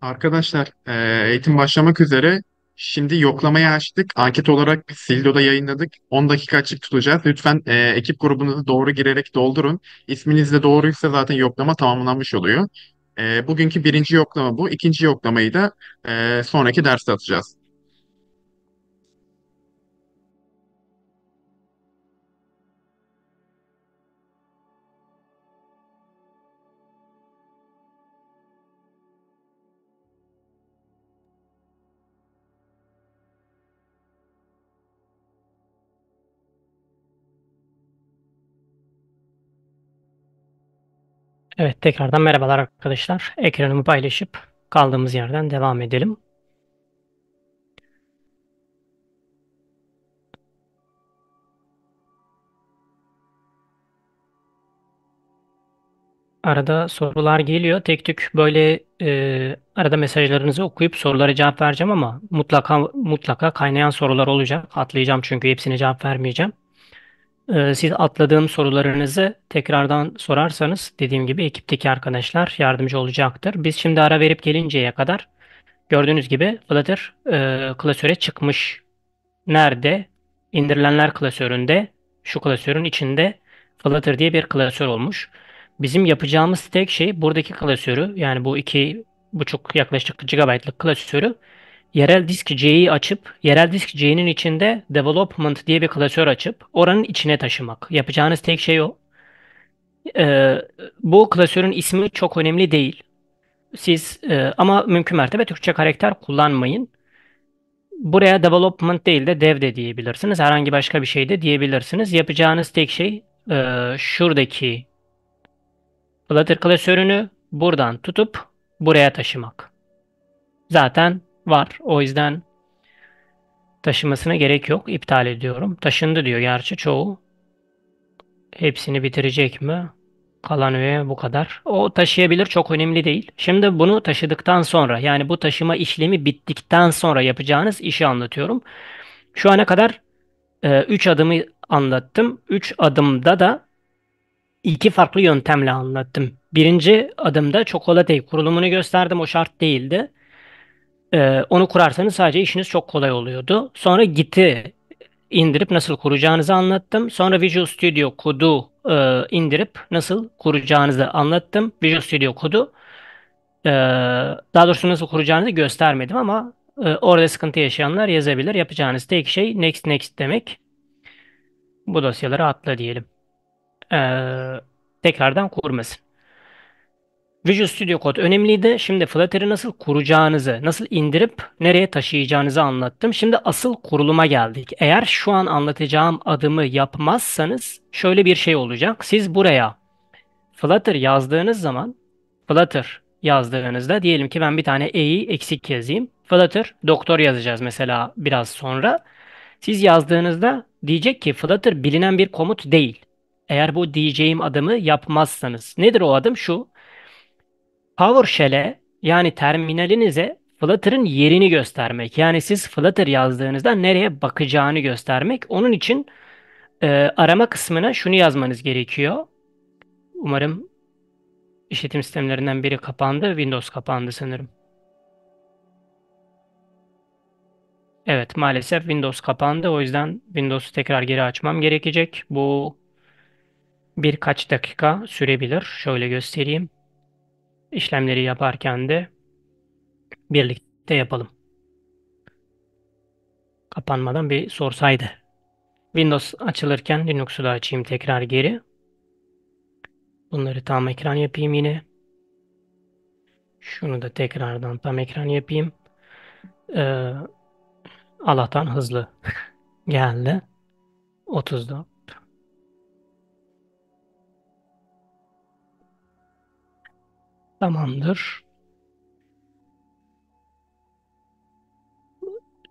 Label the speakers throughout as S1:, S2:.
S1: Arkadaşlar e, eğitim başlamak üzere. Şimdi yoklamayı açtık. Anket olarak Sildo'da yayınladık. 10 dakika açık tutacağız. Lütfen e, ekip grubunuzu doğru girerek doldurun. İsminiz de doğruysa zaten yoklama tamamlanmış oluyor. E, bugünkü birinci yoklama bu. İkinci yoklamayı da e, sonraki derste atacağız. Evet tekrardan merhabalar arkadaşlar. Ekranımı paylaşıp kaldığımız yerden devam edelim. Arada sorular geliyor. Tek tük böyle e, arada mesajlarınızı okuyup sorulara cevap vereceğim ama mutlaka mutlaka kaynayan sorular olacak. Atlayacağım çünkü hepsine cevap vermeyeceğim. Ee, siz atladığım sorularınızı tekrardan sorarsanız dediğim gibi ekipteki arkadaşlar yardımcı olacaktır. Biz şimdi ara verip gelinceye kadar gördüğünüz gibi Flutter e, klasöre çıkmış. Nerede? İndirilenler klasöründe şu klasörün içinde Flutter diye bir klasör olmuş. Bizim yapacağımız tek şey buradaki klasörü yani bu iki buçuk yaklaşık GB'lık klasörü yerel disk J'yi açıp yerel disk J'nin içinde development diye bir klasör açıp oranın içine taşımak. Yapacağınız tek şey o. Ee, bu klasörün ismi çok önemli değil. Siz e, ama mümkün mertebe Türkçe karakter kullanmayın. Buraya development değil de dev de diyebilirsiniz. Herhangi başka bir şey de diyebilirsiniz. Yapacağınız tek şey e, şuradaki Flutter klasörünü buradan tutup buraya taşımak. Zaten var. O yüzden taşımasına gerek yok. İptal ediyorum. Taşındı diyor gerçi çoğu. Hepsini bitirecek mi? Kalan üye bu kadar. O taşıyabilir çok önemli değil. Şimdi bunu taşıdıktan sonra yani bu taşıma işlemi bittikten sonra yapacağınız işi anlatıyorum. Şu ana kadar 3 e, adımı anlattım. 3 adımda da iki farklı yöntemle anlattım. Birinci adımda çikolatayı kurulumunu gösterdim. O şart değildi. Ee, onu kurarsanız sadece işiniz çok kolay oluyordu. Sonra Git'i indirip nasıl kuracağınızı anlattım. Sonra Visual Studio kodu e, indirip nasıl kuracağınızı anlattım. Visual Studio kodu e, daha doğrusu nasıl kuracağınızı göstermedim ama e, orada sıkıntı yaşayanlar yazabilir. Yapacağınız tek şey next next demek. Bu dosyaları atla diyelim. E, tekrardan kurmasın. Visual Studio Code önemliydi. Şimdi Flutter'ı nasıl kuracağınızı, nasıl indirip nereye taşıyacağınızı anlattım. Şimdi asıl kuruluma geldik. Eğer şu an anlatacağım adımı yapmazsanız şöyle bir şey olacak. Siz buraya Flutter yazdığınız zaman Flutter yazdığınızda diyelim ki ben bir tane E'yi eksik yazayım. Flutter doktor yazacağız mesela biraz sonra. Siz yazdığınızda diyecek ki Flutter bilinen bir komut değil. Eğer bu diyeceğim adımı yapmazsanız. Nedir o adım? Şu PowerShell'e yani terminalinize Flutter'ın yerini göstermek. Yani siz Flutter yazdığınızda nereye bakacağını göstermek. Onun için e, arama kısmına şunu yazmanız gerekiyor. Umarım işletim sistemlerinden biri kapandı. Windows kapandı sanırım. Evet maalesef Windows kapandı. O yüzden Windows'u tekrar geri açmam gerekecek. Bu birkaç dakika sürebilir. Şöyle göstereyim işlemleri yaparken de birlikte yapalım. Kapanmadan bir sorsaydı. Windows açılırken Linux'u da açayım tekrar geri. Bunları tam ekran yapayım yine. Şunu da tekrardan tam ekran yapayım. Ee, Allah'tan hızlı geldi. 30'da. Tamamdır.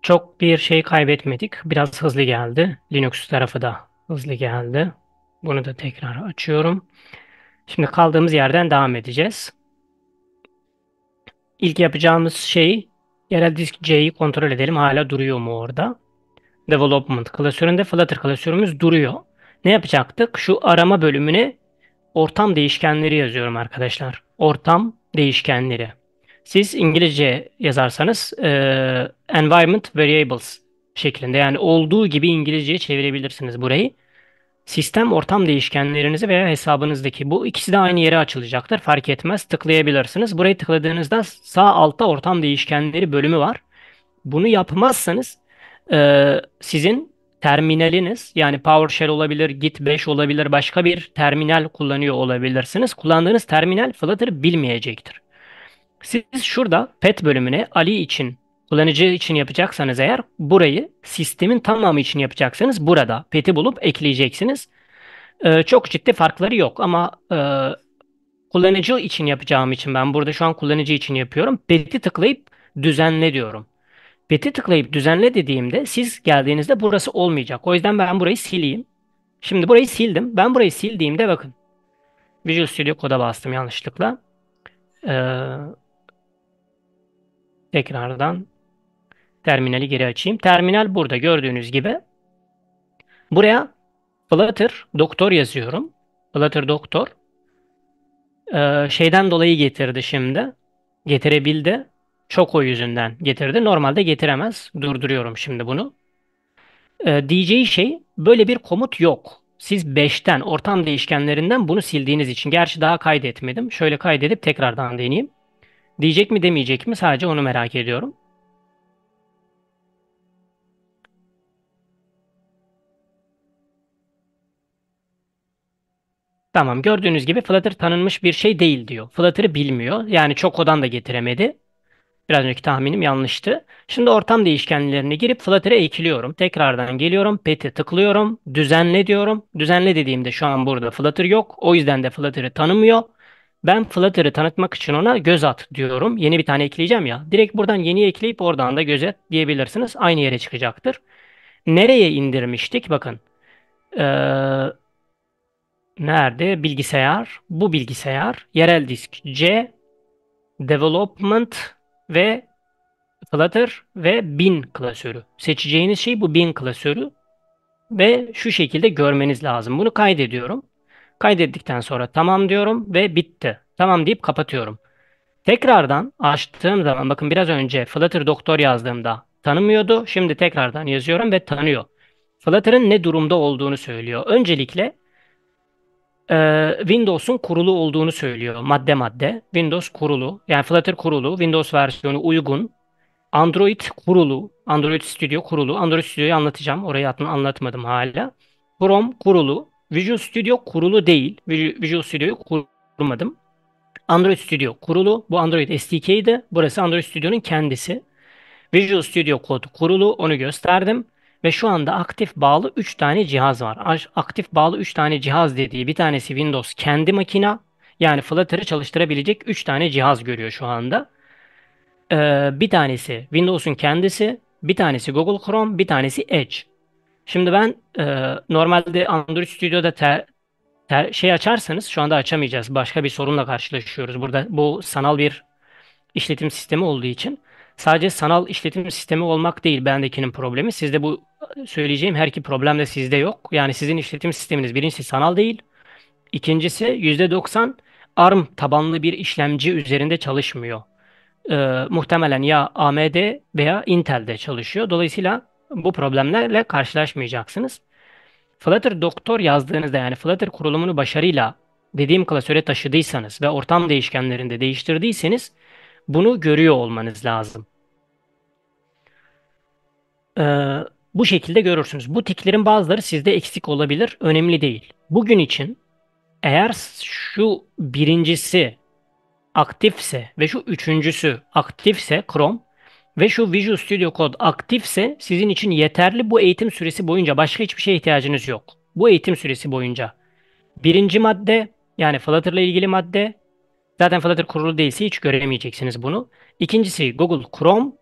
S1: Çok bir şey kaybetmedik. Biraz hızlı geldi. Linux tarafı da hızlı geldi. Bunu da tekrar açıyorum. Şimdi kaldığımız yerden devam edeceğiz. İlk yapacağımız şey yerel disk C'yi kontrol edelim. Hala duruyor mu orada? Development klasöründe Flutter klasörümüz duruyor. Ne yapacaktık? Şu arama bölümüne ortam değişkenleri yazıyorum arkadaşlar ortam değişkenleri. Siz İngilizce yazarsanız e, environment variables şeklinde yani olduğu gibi İngilizceye çevirebilirsiniz burayı. Sistem ortam değişkenlerinizi veya hesabınızdaki bu ikisi de aynı yere açılacaktır. Fark etmez tıklayabilirsiniz. Burayı tıkladığınızda sağ altta ortam değişkenleri bölümü var. Bunu yapmazsanız e, sizin terminaliniz yani PowerShell olabilir, Git 5 olabilir, başka bir terminal kullanıyor olabilirsiniz. Kullandığınız terminal Flutter bilmeyecektir. Siz şurada pet bölümüne Ali için kullanıcı için yapacaksanız eğer burayı sistemin tamamı için yapacaksanız burada pet'i bulup ekleyeceksiniz. Ee, çok ciddi farkları yok ama e, kullanıcı için yapacağım için ben burada şu an kullanıcı için yapıyorum. Pet'i tıklayıp düzenle diyorum. Bet'i tıklayıp düzenle dediğimde siz geldiğinizde burası olmayacak. O yüzden ben burayı sileyim. Şimdi burayı sildim. Ben burayı sildiğimde bakın. Visual Studio Code'a bastım yanlışlıkla. Ee, tekrardan terminali geri açayım. Terminal burada gördüğünüz gibi. Buraya Flutter Doktor yazıyorum. Flutter Doktor. Ee, şeyden dolayı getirdi şimdi. Getirebildi. Çok o yüzünden getirdi. Normalde getiremez. Durduruyorum şimdi bunu. Ee, diyeceği şey böyle bir komut yok. Siz 5'ten ortam değişkenlerinden bunu sildiğiniz için. Gerçi daha kaydetmedim. Şöyle kaydedip tekrardan deneyeyim. Diyecek mi demeyecek mi sadece onu merak ediyorum. Tamam gördüğünüz gibi Flutter tanınmış bir şey değil diyor. Flutter'ı bilmiyor. Yani çok odan da getiremedi. Biraz önceki tahminim yanlıştı. Şimdi ortam değişkenlerine girip Flutter'e ekliyorum. Tekrardan geliyorum. Pet'e tıklıyorum. Düzenle diyorum. Düzenle dediğimde şu an burada Flutter yok. O yüzden de Flutter'ı tanımıyor. Ben Flutter'ı tanıtmak için ona göz at diyorum. Yeni bir tane ekleyeceğim ya. Direkt buradan yeni ekleyip oradan da göz at diyebilirsiniz. Aynı yere çıkacaktır. Nereye indirmiştik? Bakın. Ee, nerede? Bilgisayar. Bu bilgisayar. Yerel disk C. Development ve Flutter ve bin klasörü. Seçeceğiniz şey bu bin klasörü ve şu şekilde görmeniz lazım. Bunu kaydediyorum. Kaydettikten sonra tamam diyorum ve bitti. Tamam deyip kapatıyorum. Tekrardan açtığım zaman bakın biraz önce Flutter doktor yazdığımda tanımıyordu. Şimdi tekrardan yazıyorum ve tanıyor. Flutter'ın ne durumda olduğunu söylüyor. Öncelikle ee, Windows'un kurulu olduğunu söylüyor madde madde. Windows kurulu yani Flutter kurulu, Windows versiyonu uygun. Android kurulu, Android Studio kurulu. Android Studio'yu anlatacağım. Orayı anlatmadım hala. Chrome kurulu, Visual Studio kurulu değil. Visual Studio'yu kurmadım. Android Studio kurulu. Bu Android SDK'ydi. Burası Android Studio'nun kendisi. Visual Studio kodu kurulu. Onu gösterdim ve şu anda aktif bağlı 3 tane cihaz var. Aktif bağlı 3 tane cihaz dediği bir tanesi Windows kendi makina yani Flutter'ı çalıştırabilecek 3 tane cihaz görüyor şu anda. Ee, bir tanesi Windows'un kendisi, bir tanesi Google Chrome, bir tanesi Edge. Şimdi ben e, normalde Android Studio'da ter, ter, şey açarsanız şu anda açamayacağız. Başka bir sorunla karşılaşıyoruz. Burada bu sanal bir işletim sistemi olduğu için sadece sanal işletim sistemi olmak değil bendekinin problemi. Sizde bu e, söyleyeceğim her iki problem de sizde yok. Yani sizin işletim sisteminiz birincisi sanal değil. İkincisi %90 ARM tabanlı bir işlemci üzerinde çalışmıyor. Ee, muhtemelen ya AMD veya Intel'de çalışıyor. Dolayısıyla bu problemlerle karşılaşmayacaksınız. Flutter doktor yazdığınızda yani Flutter kurulumunu başarıyla dediğim klasöre taşıdıysanız ve ortam değişkenlerinde değiştirdiyseniz bunu görüyor olmanız lazım. Ee, bu şekilde görürsünüz. Bu tiklerin bazıları sizde eksik olabilir. Önemli değil. Bugün için eğer şu birincisi aktifse ve şu üçüncüsü aktifse Chrome ve şu Visual Studio Code aktifse sizin için yeterli bu eğitim süresi boyunca başka hiçbir şeye ihtiyacınız yok. Bu eğitim süresi boyunca. Birinci madde yani Flutter ile ilgili madde Zaten Flutter kurulu değilse hiç göremeyeceksiniz bunu. İkincisi Google Chrome.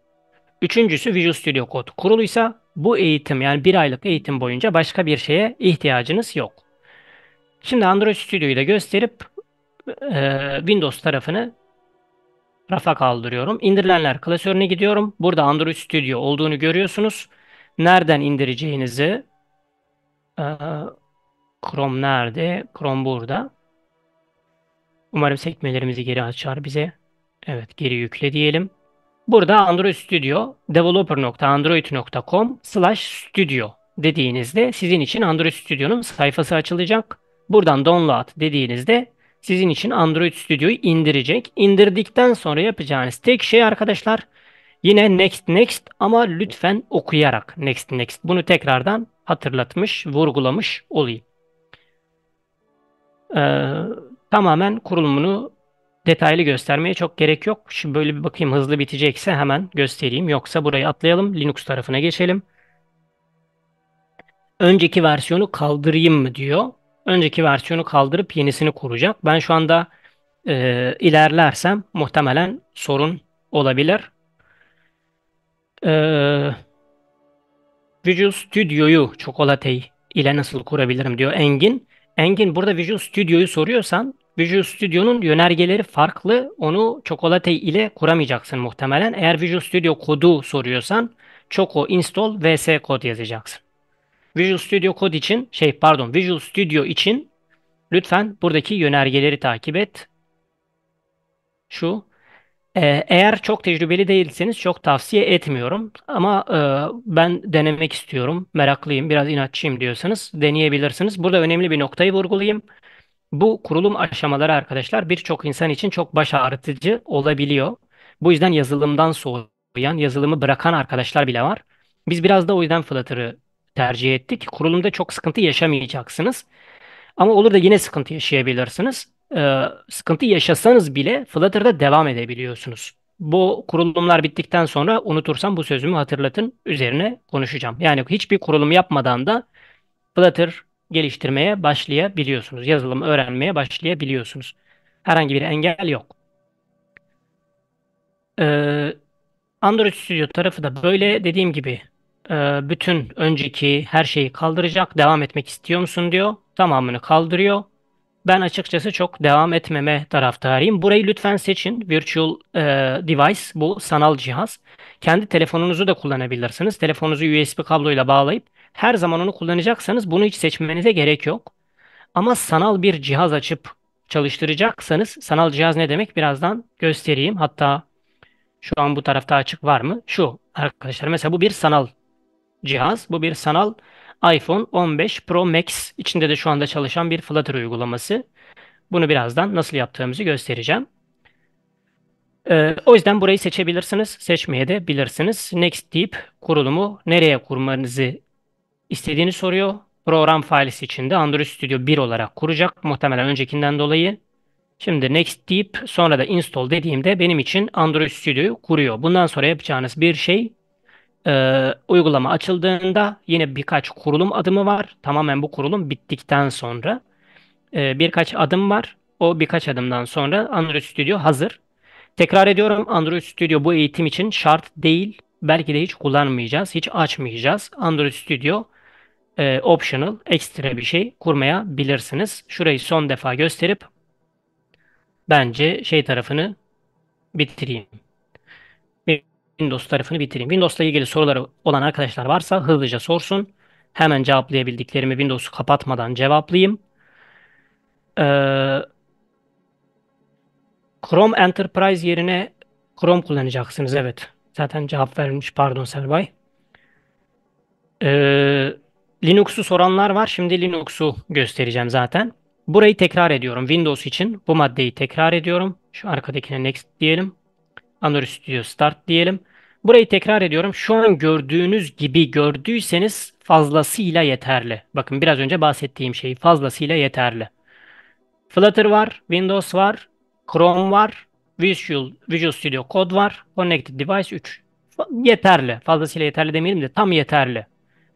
S1: Üçüncüsü Visual Studio Code. Kuruluysa bu eğitim yani bir aylık eğitim boyunca başka bir şeye ihtiyacınız yok. Şimdi Android Studio'yu da gösterip e, Windows tarafını rafa kaldırıyorum. İndirilenler klasörüne gidiyorum. Burada Android Studio olduğunu görüyorsunuz. Nereden indireceğinizi e, Chrome nerede? Chrome burada. Umarım sekmelerimizi geri açar bize. Evet geri yükle diyelim. Burada Android Studio developer.android.com slash studio dediğinizde sizin için Android Studio'nun sayfası açılacak. Buradan download dediğinizde sizin için Android Studio'yu indirecek. İndirdikten sonra yapacağınız tek şey arkadaşlar yine next next ama lütfen okuyarak next next. Bunu tekrardan hatırlatmış, vurgulamış olayım. Ee, Tamamen kurulumunu detaylı göstermeye çok gerek yok. Şimdi böyle bir bakayım hızlı bitecekse hemen göstereyim. Yoksa burayı atlayalım. Linux tarafına geçelim. Önceki versiyonu kaldırayım mı diyor. Önceki versiyonu kaldırıp yenisini kuracak. Ben şu anda e, ilerlersem muhtemelen sorun olabilir. E, Visual Studio'yu çikolateyi ile nasıl kurabilirim diyor Engin. Engin burada Visual Studio'yu soruyorsan Visual Studio'nun yönergeleri farklı. Onu Chocolate ile kuramayacaksın muhtemelen. Eğer Visual Studio kodu soruyorsan Choco install vs kod yazacaksın. Visual Studio kod için şey pardon Visual Studio için lütfen buradaki yönergeleri takip et. Şu ee, eğer çok tecrübeli değilseniz çok tavsiye etmiyorum. Ama e, ben denemek istiyorum, meraklıyım, biraz inatçıyım diyorsanız deneyebilirsiniz. Burada önemli bir noktayı vurgulayayım. Bu kurulum aşamaları arkadaşlar birçok insan için çok baş ağrıtıcı olabiliyor. Bu yüzden yazılımdan soğuyan, yazılımı bırakan arkadaşlar bile var. Biz biraz da o yüzden Flutter'ı tercih ettik. Kurulumda çok sıkıntı yaşamayacaksınız. Ama olur da yine sıkıntı yaşayabilirsiniz e, sıkıntı yaşasanız bile Flutter'da devam edebiliyorsunuz. Bu kurulumlar bittikten sonra unutursam bu sözümü hatırlatın üzerine konuşacağım. Yani hiçbir kurulum yapmadan da Flutter geliştirmeye başlayabiliyorsunuz. Yazılım öğrenmeye başlayabiliyorsunuz. Herhangi bir engel yok. Ee, Android Studio tarafı da böyle dediğim gibi e, bütün önceki her şeyi kaldıracak. Devam etmek istiyor musun diyor. Tamamını kaldırıyor ben açıkçası çok devam etmeme taraftarıyım. Burayı lütfen seçin. Virtual e, device bu sanal cihaz. Kendi telefonunuzu da kullanabilirsiniz. Telefonunuzu USB kabloyla bağlayıp her zaman onu kullanacaksanız bunu hiç seçmenize gerek yok. Ama sanal bir cihaz açıp çalıştıracaksanız sanal cihaz ne demek birazdan göstereyim. Hatta şu an bu tarafta açık var mı? Şu arkadaşlar mesela bu bir sanal cihaz. Bu bir sanal cihaz iPhone 15 Pro Max içinde de şu anda çalışan bir Flutter uygulaması. Bunu birazdan nasıl yaptığımızı göstereceğim. Ee, o yüzden burayı seçebilirsiniz. Seçmeye de bilirsiniz. Next deyip kurulumu nereye kurmanızı istediğini soruyor. Program faili içinde Android Studio 1 olarak kuracak. Muhtemelen öncekinden dolayı. Şimdi next deyip sonra da install dediğimde benim için Android Studio'yu kuruyor. Bundan sonra yapacağınız bir şey e, uygulama açıldığında yine birkaç kurulum adımı var. Tamamen bu kurulum bittikten sonra e, birkaç adım var. O birkaç adımdan sonra Android Studio hazır. Tekrar ediyorum Android Studio bu eğitim için şart değil. Belki de hiç kullanmayacağız, hiç açmayacağız. Android Studio e, optional, ekstra bir şey kurmayabilirsiniz. Şurayı son defa gösterip bence şey tarafını bitireyim. Windows tarafını bitireyim. Windows'la ilgili soruları olan arkadaşlar varsa hızlıca sorsun. Hemen cevaplayabildiklerimi Windows'u kapatmadan cevaplayayım. Ee, Chrome Enterprise yerine Chrome kullanacaksınız. Evet. Zaten cevap vermiş. Pardon Serbay. Ee, Linux'u soranlar var. Şimdi Linux'u göstereceğim zaten. Burayı tekrar ediyorum. Windows için bu maddeyi tekrar ediyorum. Şu arkadakine next diyelim. Anori Studio Start diyelim. Burayı tekrar ediyorum. Şu an gördüğünüz gibi gördüyseniz fazlasıyla yeterli. Bakın biraz önce bahsettiğim şey fazlasıyla yeterli. Flutter var, Windows var, Chrome var, Visual, Visual Studio Code var, Connected Device 3. Yeterli. Fazlasıyla yeterli demeyelim de tam yeterli.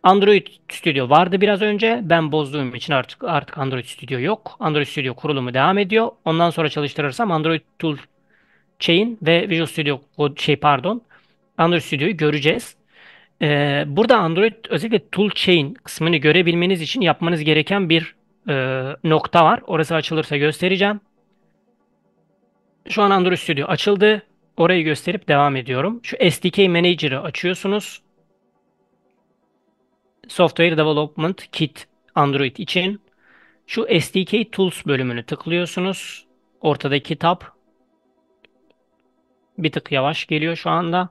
S1: Android Studio vardı biraz önce. Ben bozduğum için artık artık Android Studio yok. Android Studio kurulumu devam ediyor. Ondan sonra çalıştırırsam Android Tool Chain ve Visual Studio o şey pardon Android Studio'yu göreceğiz. Ee, burada Android özellikle tool chain kısmını görebilmeniz için yapmanız gereken bir e, nokta var. Orası açılırsa göstereceğim. Şu an Android Studio açıldı. Orayı gösterip devam ediyorum. Şu SDK Manager'ı açıyorsunuz. Software Development Kit Android için. Şu SDK Tools bölümünü tıklıyorsunuz. Ortadaki tab bir tık yavaş geliyor şu anda.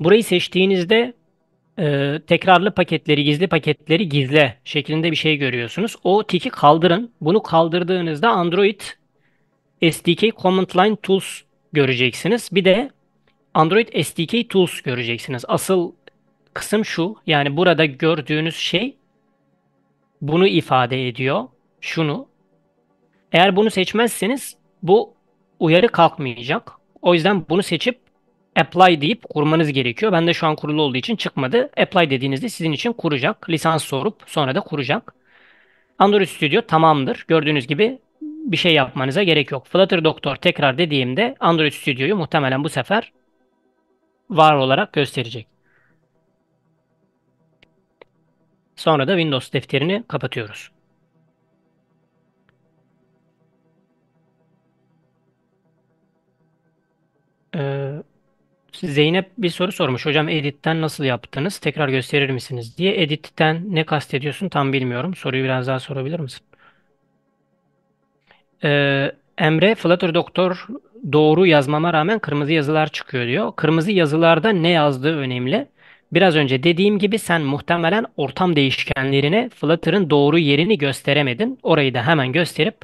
S1: Burayı seçtiğinizde e, tekrarlı paketleri, gizli paketleri gizle şeklinde bir şey görüyorsunuz. O tiki kaldırın. Bunu kaldırdığınızda Android SDK Command Line Tools göreceksiniz. Bir de Android SDK Tools göreceksiniz. Asıl kısım şu. Yani burada gördüğünüz şey bunu ifade ediyor. Şunu. Eğer bunu seçmezseniz bu uyarı kalkmayacak. O yüzden bunu seçip apply deyip kurmanız gerekiyor. Ben de şu an kurulu olduğu için çıkmadı. Apply dediğinizde sizin için kuracak. Lisans sorup sonra da kuracak. Android Studio tamamdır. Gördüğünüz gibi bir şey yapmanıza gerek yok. Flutter Doktor tekrar dediğimde Android Studio'yu muhtemelen bu sefer var olarak gösterecek. Sonra da Windows defterini kapatıyoruz. Ee, Zeynep bir soru sormuş. Hocam editten nasıl yaptınız? Tekrar gösterir misiniz diye. Editten ne kastediyorsun tam bilmiyorum. Soruyu biraz daha sorabilir misin? Ee, Emre Flutter Doktor doğru yazmama rağmen kırmızı yazılar çıkıyor diyor. Kırmızı yazılarda ne yazdığı önemli. Biraz önce dediğim gibi sen muhtemelen ortam değişkenlerine Flutter'ın doğru yerini gösteremedin. Orayı da hemen gösterip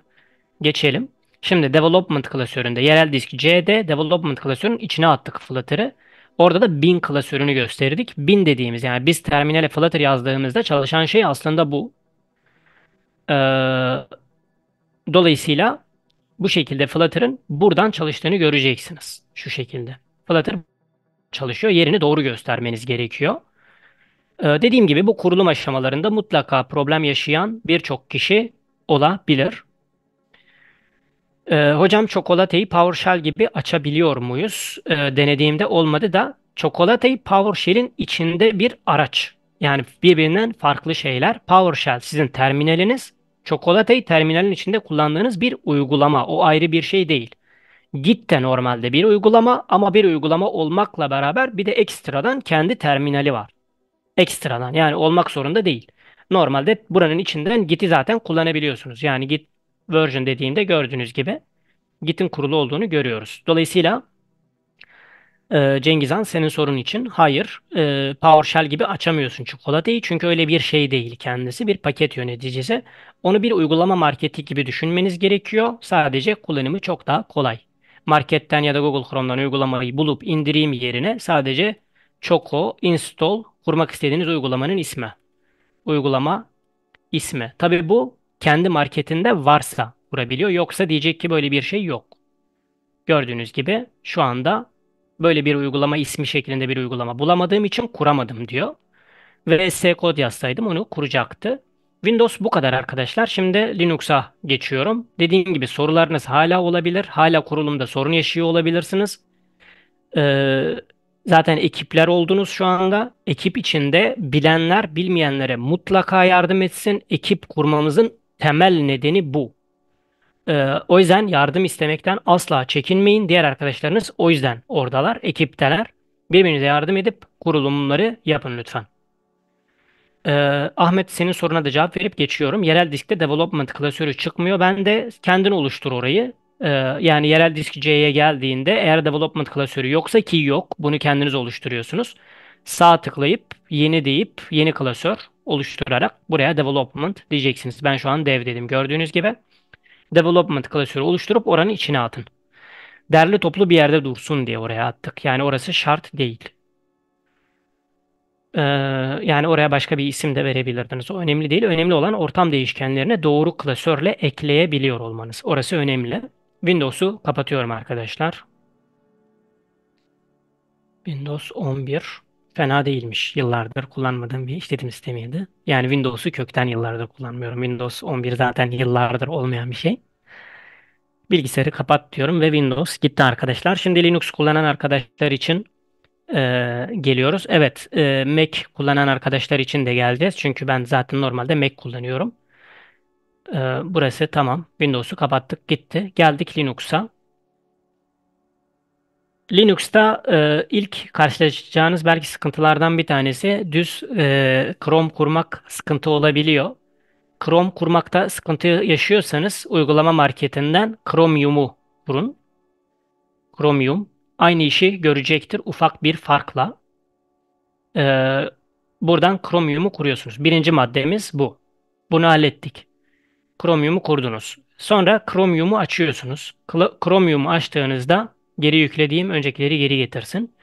S1: geçelim. Şimdi development klasöründe yerel disk C'de development klasörünün içine attık Flutter'ı. Orada da bin klasörünü gösterdik. Bin dediğimiz yani biz terminale Flutter yazdığımızda çalışan şey aslında bu. Ee, dolayısıyla bu şekilde Flutter'ın buradan çalıştığını göreceksiniz. Şu şekilde. Flutter çalışıyor. Yerini doğru göstermeniz gerekiyor. Ee, dediğim gibi bu kurulum aşamalarında mutlaka problem yaşayan birçok kişi olabilir. Ee, hocam çikolatayı PowerShell gibi açabiliyor muyuz? Ee, denediğimde olmadı da çikolatayı PowerShell'in içinde bir araç. Yani birbirinden farklı şeyler. PowerShell sizin terminaliniz. Çikolatayı terminalin içinde kullandığınız bir uygulama. O ayrı bir şey değil. Git de normalde bir uygulama ama bir uygulama olmakla beraber bir de ekstradan kendi terminali var. Ekstradan yani olmak zorunda değil. Normalde buranın içinden Git'i zaten kullanabiliyorsunuz. Yani Git version dediğimde gördüğünüz gibi Git'in kurulu olduğunu görüyoruz. Dolayısıyla e, Cengiz senin sorun için hayır e, PowerShell gibi açamıyorsun çikolatayı çünkü öyle bir şey değil kendisi bir paket yöneticisi. Onu bir uygulama marketi gibi düşünmeniz gerekiyor. Sadece kullanımı çok daha kolay. Marketten ya da Google Chrome'dan uygulamayı bulup indireyim yerine sadece Choco install kurmak istediğiniz uygulamanın ismi. Uygulama ismi. Tabii bu kendi marketinde varsa kurabiliyor. Yoksa diyecek ki böyle bir şey yok. Gördüğünüz gibi şu anda böyle bir uygulama ismi şeklinde bir uygulama bulamadığım için kuramadım diyor. Ve S kod yazsaydım onu kuracaktı. Windows bu kadar arkadaşlar. Şimdi Linux'a geçiyorum. Dediğim gibi sorularınız hala olabilir. Hala kurulumda sorun yaşıyor olabilirsiniz. Ee, zaten ekipler oldunuz şu anda. Ekip içinde bilenler bilmeyenlere mutlaka yardım etsin. Ekip kurmamızın temel nedeni bu. Ee, o yüzden yardım istemekten asla çekinmeyin. Diğer arkadaşlarınız o yüzden oradalar, ekipteler. Birbirinize yardım edip kurulumları yapın lütfen. Ee, Ahmet senin soruna da cevap verip geçiyorum. Yerel diskte development klasörü çıkmıyor. Ben de kendin oluştur orayı. Ee, yani yerel disk C'ye geldiğinde eğer development klasörü yoksa ki yok bunu kendiniz oluşturuyorsunuz. Sağ tıklayıp yeni deyip yeni klasör oluşturarak buraya development diyeceksiniz. Ben şu an dev dedim. Gördüğünüz gibi development klasörü oluşturup oranın içine atın. Derli toplu bir yerde dursun diye oraya attık. Yani orası şart değil. Ee, yani oraya başka bir isim de verebilirdiniz. O önemli değil. Önemli olan ortam değişkenlerine doğru klasörle ekleyebiliyor olmanız. Orası önemli. Windows'u kapatıyorum arkadaşlar. Windows 11 fena değilmiş. Yıllardır kullanmadığım bir işletim sistemiydi. Yani Windows'u kökten yıllardır kullanmıyorum. Windows 11 zaten yıllardır olmayan bir şey. Bilgisayarı kapat diyorum ve Windows gitti arkadaşlar. Şimdi Linux kullanan arkadaşlar için e, geliyoruz. Evet e, Mac kullanan arkadaşlar için de geleceğiz. Çünkü ben zaten normalde Mac kullanıyorum. E, burası tamam. Windows'u kapattık gitti. Geldik Linux'a. Linux'ta e, ilk karşılaşacağınız belki sıkıntılardan bir tanesi düz e, Chrome kurmak sıkıntı olabiliyor. Chrome kurmakta sıkıntı yaşıyorsanız uygulama marketinden Chromium'u kurun. Chromium aynı işi görecektir ufak bir farkla. E, buradan Chromium'u kuruyorsunuz. Birinci maddemiz bu. Bunu hallettik. Chromium'u kurdunuz. Sonra Chromium'u açıyorsunuz. Chromium'u açtığınızda Geri yüklediğim öncekileri geri getirsin.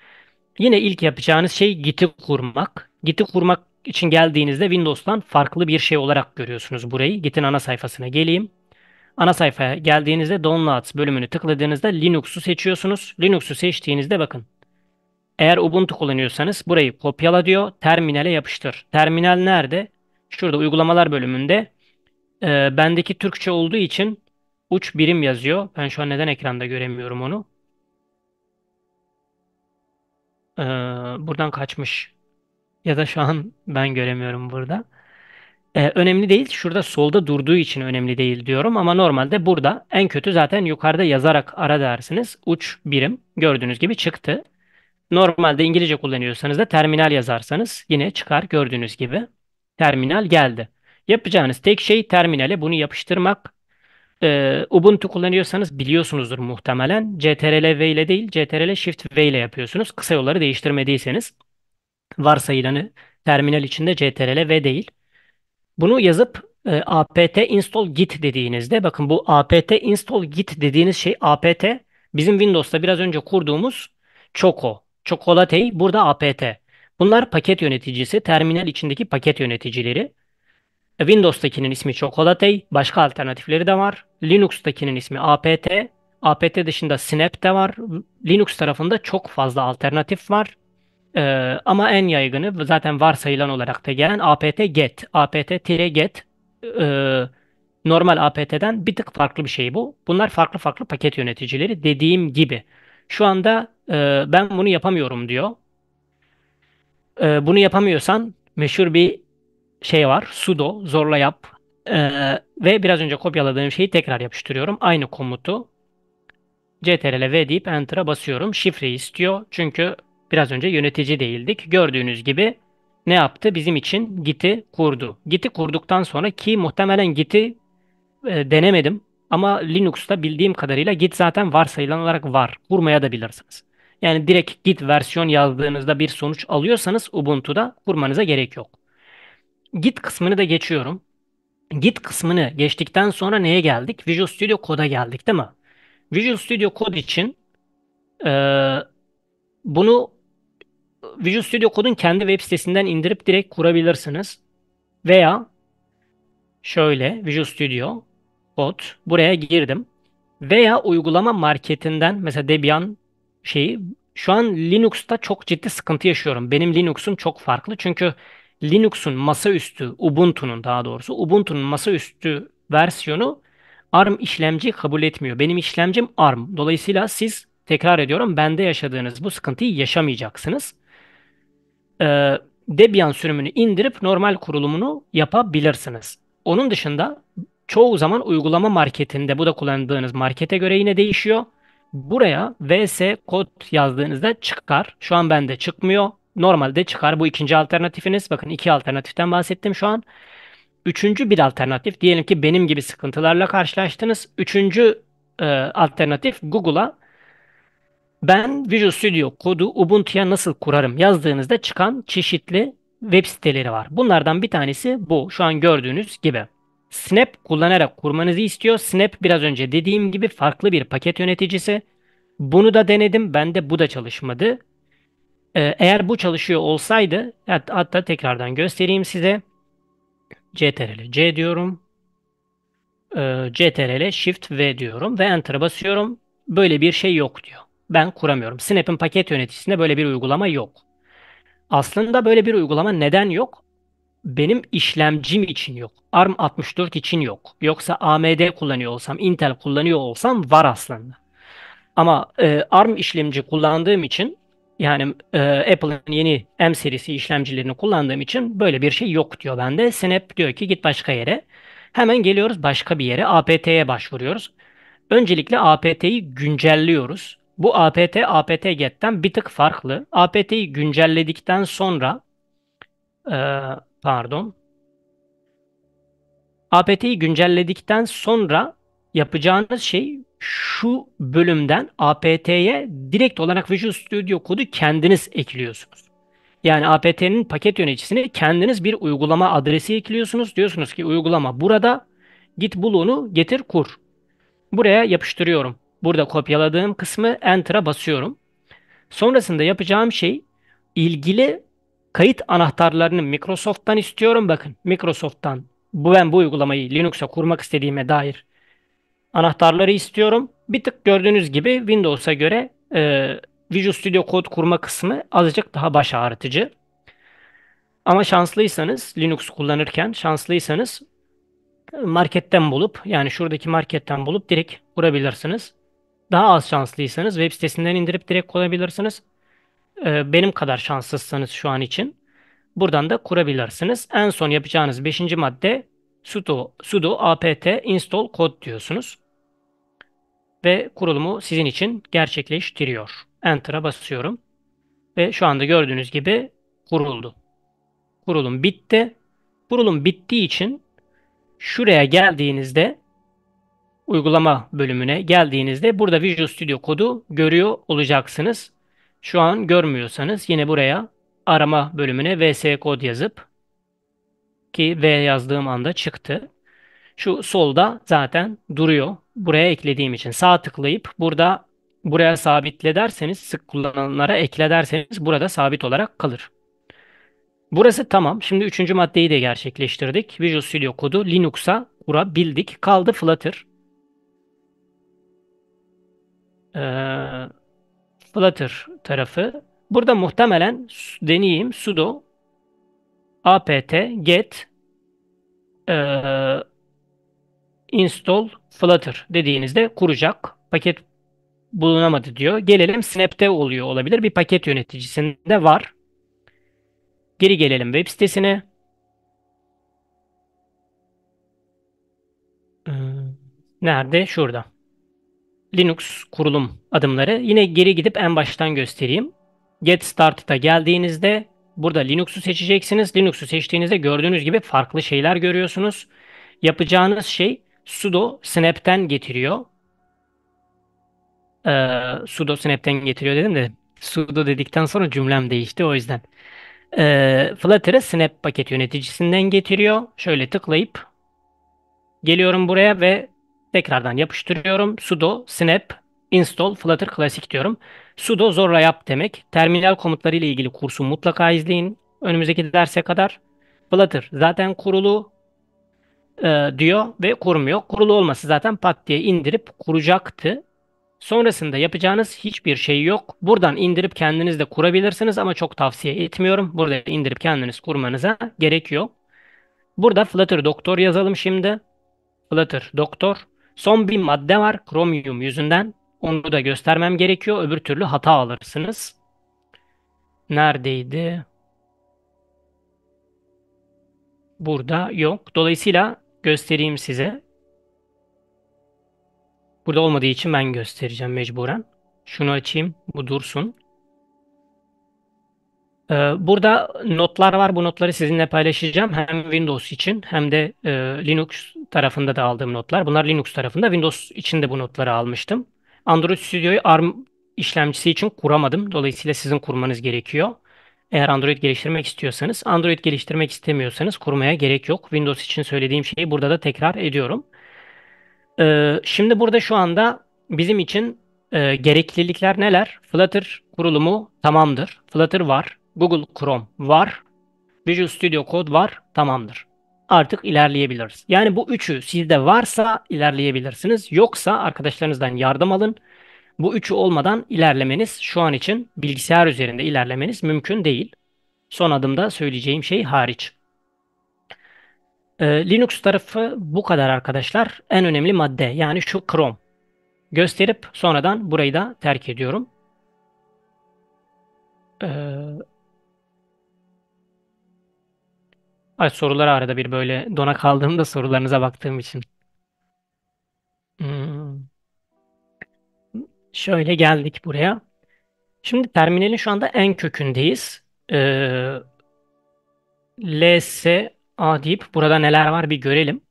S1: Yine ilk yapacağınız şey Git'i kurmak. Git'i kurmak için geldiğinizde Windows'tan farklı bir şey olarak görüyorsunuz burayı. Git'in ana sayfasına geleyim. Ana sayfaya geldiğinizde Downloads bölümünü tıkladığınızda Linux'u seçiyorsunuz. Linux'u seçtiğinizde bakın. Eğer Ubuntu kullanıyorsanız burayı kopyala diyor, terminale yapıştır. Terminal nerede? Şurada uygulamalar bölümünde. E, bendeki Türkçe olduğu için uç birim yazıyor. Ben şu an neden ekranda göremiyorum onu. Ee, buradan kaçmış. Ya da şu an ben göremiyorum burada. E, önemli değil. Şurada solda durduğu için önemli değil diyorum ama normalde burada en kötü zaten yukarıda yazarak ara dersiniz. Uç birim gördüğünüz gibi çıktı. Normalde İngilizce kullanıyorsanız da terminal yazarsanız yine çıkar gördüğünüz gibi. Terminal geldi. Yapacağınız tek şey terminale bunu yapıştırmak e, Ubuntu kullanıyorsanız biliyorsunuzdur muhtemelen. CTRL V ile değil, CTRL Shift V ile yapıyorsunuz. Kısa yolları değiştirmediyseniz varsayılanı terminal içinde CTRL V değil. Bunu yazıp e, apt install git dediğinizde bakın bu apt install git dediğiniz şey apt bizim Windows'ta biraz önce kurduğumuz Choco, Chocolate'yi burada apt. Bunlar paket yöneticisi, terminal içindeki paket yöneticileri. Windows'takinin ismi Chocolatey, başka alternatifleri de var. Linux'takinin ismi APT, APT dışında Snap de var. Linux tarafında çok fazla alternatif var. Ee, ama en yaygını zaten varsayılan olarak da gelen apt-get, apt-get e, ee, normal apt'den bir tık farklı bir şey bu. Bunlar farklı farklı paket yöneticileri dediğim gibi. Şu anda e, ben bunu yapamıyorum diyor. E, bunu yapamıyorsan meşhur bir şey var. sudo zorla yap e, ve biraz önce kopyaladığım şeyi tekrar yapıştırıyorum. Aynı komutu ctrl v deyip enter'a basıyorum. Şifreyi istiyor çünkü biraz önce yönetici değildik. Gördüğünüz gibi ne yaptı? Bizim için Git'i kurdu. Git'i kurduktan sonra ki muhtemelen Git'i e, denemedim. Ama Linux'ta bildiğim kadarıyla Git zaten varsayılan olarak var. Kurmaya da bilirsiniz. Yani direkt Git versiyon yazdığınızda bir sonuç alıyorsanız Ubuntu'da kurmanıza gerek yok. Git kısmını da geçiyorum. Git kısmını geçtikten sonra neye geldik? Visual Studio Code'a geldik değil mi? Visual Studio Code için e, bunu Visual Studio Code'un kendi web sitesinden indirip direkt kurabilirsiniz. Veya şöyle Visual Studio Code buraya girdim. Veya uygulama marketinden mesela Debian şeyi şu an Linux'ta çok ciddi sıkıntı yaşıyorum. Benim Linux'um çok farklı çünkü Linux'un masaüstü, Ubuntu'nun daha doğrusu Ubuntu'nun masaüstü versiyonu ARM işlemci kabul etmiyor. Benim işlemcim ARM. Dolayısıyla siz tekrar ediyorum bende yaşadığınız bu sıkıntıyı yaşamayacaksınız. Ee, Debian sürümünü indirip normal kurulumunu yapabilirsiniz. Onun dışında çoğu zaman uygulama marketinde bu da kullandığınız markete göre yine değişiyor. Buraya vs kod yazdığınızda çıkar. Şu an bende çıkmıyor normalde çıkar. Bu ikinci alternatifiniz. Bakın iki alternatiften bahsettim şu an. Üçüncü bir alternatif. Diyelim ki benim gibi sıkıntılarla karşılaştınız. Üçüncü e, alternatif Google'a ben Visual Studio kodu Ubuntu'ya nasıl kurarım yazdığınızda çıkan çeşitli web siteleri var. Bunlardan bir tanesi bu. Şu an gördüğünüz gibi. Snap kullanarak kurmanızı istiyor. Snap biraz önce dediğim gibi farklı bir paket yöneticisi. Bunu da denedim. Bende bu da çalışmadı. Ee, eğer bu çalışıyor olsaydı hat, hatta tekrardan göstereyim size. CTRL C diyorum. Ee, CTRL Shift V diyorum ve Enter'a basıyorum. Böyle bir şey yok diyor. Ben kuramıyorum. Snap'in paket yöneticisinde böyle bir uygulama yok. Aslında böyle bir uygulama neden yok? Benim işlemcim için yok. ARM 64 için yok. Yoksa AMD kullanıyor olsam, Intel kullanıyor olsam var aslında. Ama e, ARM işlemci kullandığım için yani e, Apple'ın yeni M serisi işlemcilerini kullandığım için böyle bir şey yok diyor bende. Snap diyor ki git başka yere. Hemen geliyoruz başka bir yere APT'ye başvuruyoruz. Öncelikle APT'yi güncelliyoruz. Bu APT APT GET'ten bir tık farklı. APT'yi güncelledikten sonra e, pardon APT'yi güncelledikten sonra yapacağınız şey şu bölümden APT'ye direkt olarak Visual Studio kodu kendiniz ekliyorsunuz. Yani APT'nin paket yöneticisine kendiniz bir uygulama adresi ekliyorsunuz. Diyorsunuz ki uygulama burada git bulunu getir kur. Buraya yapıştırıyorum. Burada kopyaladığım kısmı Enter'a basıyorum. Sonrasında yapacağım şey ilgili kayıt anahtarlarını Microsoft'tan istiyorum. Bakın Microsoft'tan bu ben bu uygulamayı Linux'a kurmak istediğime dair anahtarları istiyorum. Bir tık gördüğünüz gibi Windows'a göre e, Visual Studio Code kurma kısmı azıcık daha baş ağrıtıcı. Ama şanslıysanız Linux kullanırken şanslıysanız marketten bulup yani şuradaki marketten bulup direkt kurabilirsiniz. Daha az şanslıysanız web sitesinden indirip direkt kurabilirsiniz. Ee, benim kadar şanssızsanız şu an için buradan da kurabilirsiniz. En son yapacağınız 5. madde sudo, sudo apt install code diyorsunuz ve kurulumu sizin için gerçekleştiriyor. Enter'a basıyorum. Ve şu anda gördüğünüz gibi kuruldu. Kurulum bitti. Kurulum bittiği için şuraya geldiğinizde uygulama bölümüne geldiğinizde burada Visual Studio kodu görüyor olacaksınız. Şu an görmüyorsanız yine buraya arama bölümüne vs kod yazıp ki v yazdığım anda çıktı. Şu solda zaten duruyor. Buraya eklediğim için sağ tıklayıp burada buraya sabitle derseniz sık kullanılanlara ekle derseniz burada sabit olarak kalır. Burası tamam. Şimdi üçüncü maddeyi de gerçekleştirdik. Visual Studio kodu Linux'a kurabildik. Kaldı Flutter. Ee, Flutter tarafı. Burada muhtemelen deneyeyim sudo apt get e, install Flutter dediğinizde kuracak. Paket bulunamadı diyor. Gelelim Snap'te oluyor olabilir. Bir paket yöneticisinde var. Geri gelelim web sitesine. Ee, nerede? Şurada. Linux kurulum adımları. Yine geri gidip en baştan göstereyim. Get Started'a geldiğinizde burada Linux'u seçeceksiniz. Linux'u seçtiğinizde gördüğünüz gibi farklı şeyler görüyorsunuz. Yapacağınız şey sudo snap'ten getiriyor. Ee, sudo snap'ten getiriyor dedim de sudo dedikten sonra cümlem değişti o yüzden. Ee, Flutter'ı e snap paket yöneticisinden getiriyor. Şöyle tıklayıp geliyorum buraya ve tekrardan yapıştırıyorum. sudo snap install flutter classic diyorum. sudo zorla yap demek. Terminal komutları ile ilgili kursu mutlaka izleyin. Önümüzdeki derse kadar. Flutter zaten kurulu e, diyor ve kurmuyor. Kurulu olması zaten pat diye indirip kuracaktı. Sonrasında yapacağınız hiçbir şey yok. Buradan indirip kendiniz de kurabilirsiniz ama çok tavsiye etmiyorum. Burada indirip kendiniz kurmanıza gerek yok. Burada Flutter Doktor yazalım şimdi. Flutter Doktor. Son bir madde var Chromium yüzünden. Onu da göstermem gerekiyor. Öbür türlü hata alırsınız. Neredeydi? Burada yok. Dolayısıyla göstereyim size. Burada olmadığı için ben göstereceğim mecburen. Şunu açayım. Bu dursun. Ee, burada notlar var. Bu notları sizinle paylaşacağım. Hem Windows için hem de e, Linux tarafında da aldığım notlar. Bunlar Linux tarafında. Windows için de bu notları almıştım. Android Studio'yu ARM işlemcisi için kuramadım. Dolayısıyla sizin kurmanız gerekiyor. Eğer Android geliştirmek istiyorsanız, Android geliştirmek istemiyorsanız kurmaya gerek yok. Windows için söylediğim şeyi burada da tekrar ediyorum. Ee, şimdi burada şu anda bizim için e, gereklilikler neler? Flutter kurulumu tamamdır. Flutter var. Google Chrome var. Visual Studio Code var. Tamamdır. Artık ilerleyebiliriz. Yani bu üçü sizde varsa ilerleyebilirsiniz. Yoksa arkadaşlarınızdan yardım alın. Bu üçü olmadan ilerlemeniz şu an için bilgisayar üzerinde ilerlemeniz mümkün değil. Son adımda söyleyeceğim şey hariç. Ee, Linux tarafı bu kadar arkadaşlar. En önemli madde yani şu Chrome. Gösterip sonradan burayı da terk ediyorum. Ee, ay sorulara arada bir böyle dona kaldığımda sorularınıza baktığım için. Hmm. Şöyle geldik buraya. Şimdi terminalin şu anda en kökündeyiz. Ee, a deyip burada neler var bir görelim.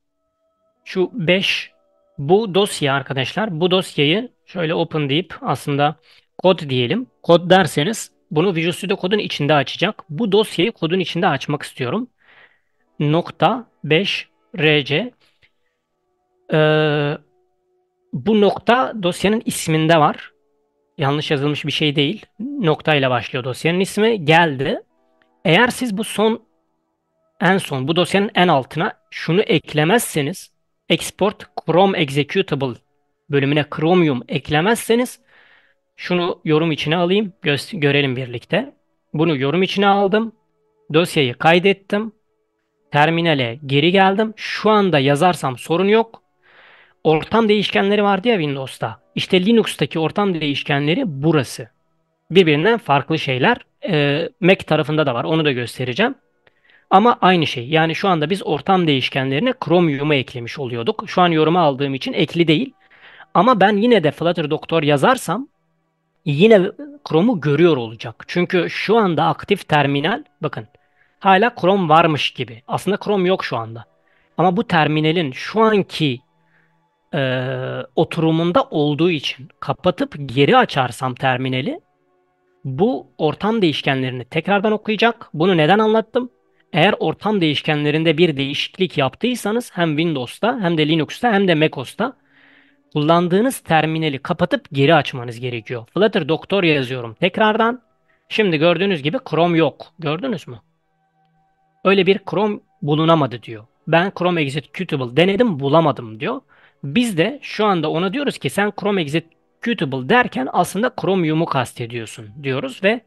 S1: Şu 5 bu dosya arkadaşlar. Bu dosyayı şöyle open deyip aslında kod diyelim. Kod derseniz bunu Visual Studio kodun içinde açacak. Bu dosyayı kodun içinde açmak istiyorum. Nokta 5 RC. Ee, bu nokta dosyanın isminde var. Yanlış yazılmış bir şey değil. Noktayla başlıyor dosyanın ismi. Geldi. Eğer siz bu son en son bu dosyanın en altına şunu eklemezseniz export Chrome executable bölümüne Chromium eklemezseniz şunu yorum içine alayım. Gö- görelim birlikte. Bunu yorum içine aldım. Dosyayı kaydettim. Terminale geri geldim. Şu anda yazarsam sorun yok ortam değişkenleri vardı ya Windows'ta. İşte Linux'taki ortam değişkenleri burası. Birbirinden farklı şeyler. E, Mac tarafında da var. Onu da göstereceğim. Ama aynı şey. Yani şu anda biz ortam değişkenlerine Chromium'u eklemiş oluyorduk. Şu an yoruma aldığım için ekli değil. Ama ben yine de Flutter Doktor yazarsam yine Chrome'u görüyor olacak. Çünkü şu anda aktif terminal bakın hala Chrome varmış gibi. Aslında Chrome yok şu anda. Ama bu terminalin şu anki e, oturumunda olduğu için kapatıp geri açarsam terminali bu ortam değişkenlerini tekrardan okuyacak. Bunu neden anlattım? Eğer ortam değişkenlerinde bir değişiklik yaptıysanız hem Windows'ta hem de Linux'ta hem de macOS'ta kullandığınız terminali kapatıp geri açmanız gerekiyor. Flutter Doktor yazıyorum tekrardan. Şimdi gördüğünüz gibi Chrome yok. Gördünüz mü? Öyle bir Chrome bulunamadı diyor. Ben Chrome Executable denedim bulamadım diyor. Biz de şu anda ona diyoruz ki sen Chrome Executable derken aslında Chromium'u kastediyorsun diyoruz ve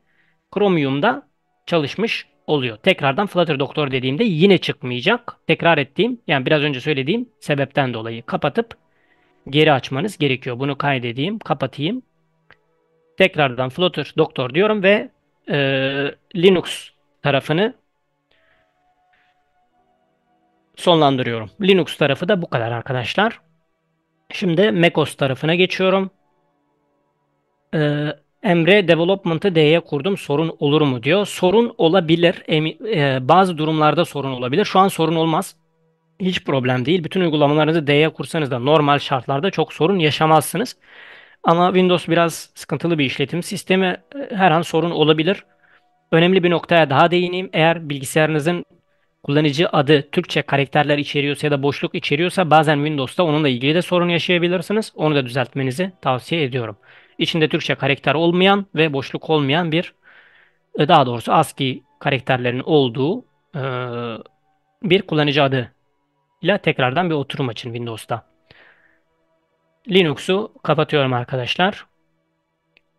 S1: Chromium'da çalışmış oluyor. Tekrardan Flutter Doktor dediğimde yine çıkmayacak. Tekrar ettiğim yani biraz önce söylediğim sebepten dolayı kapatıp geri açmanız gerekiyor. Bunu kaydedeyim, kapatayım. Tekrardan Flutter Doktor diyorum ve e, Linux tarafını sonlandırıyorum. Linux tarafı da bu kadar arkadaşlar. Şimdi macOS tarafına geçiyorum. Ee, Emre development'ı D'ye kurdum sorun olur mu diyor. Sorun olabilir. E, bazı durumlarda sorun olabilir. Şu an sorun olmaz. Hiç problem değil. Bütün uygulamalarınızı D'ye kursanız da normal şartlarda çok sorun yaşamazsınız. Ama Windows biraz sıkıntılı bir işletim sistemi. Her an sorun olabilir. Önemli bir noktaya daha değineyim. Eğer bilgisayarınızın kullanıcı adı Türkçe karakterler içeriyorsa ya da boşluk içeriyorsa bazen Windows'ta onunla ilgili de sorun yaşayabilirsiniz. Onu da düzeltmenizi tavsiye ediyorum. İçinde Türkçe karakter olmayan ve boşluk olmayan bir e, daha doğrusu ASCII karakterlerin olduğu e, bir kullanıcı adı ile tekrardan bir oturum açın Windows'ta. Linux'u kapatıyorum arkadaşlar.